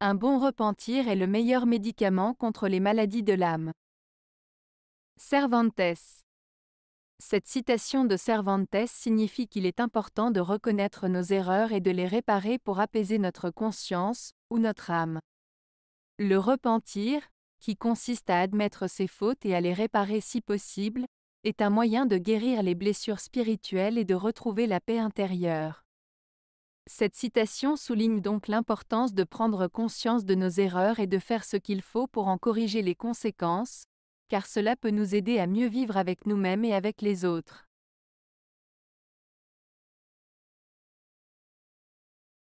Un bon repentir est le meilleur médicament contre les maladies de l'âme. Cervantes. Cette citation de Cervantes signifie qu'il est important de reconnaître nos erreurs et de les réparer pour apaiser notre conscience ou notre âme. Le repentir, qui consiste à admettre ses fautes et à les réparer si possible, est un moyen de guérir les blessures spirituelles et de retrouver la paix intérieure. Cette citation souligne donc l'importance de prendre conscience de nos erreurs et de faire ce qu'il faut pour en corriger les conséquences, car cela peut nous aider à mieux vivre avec nous-mêmes et avec les autres.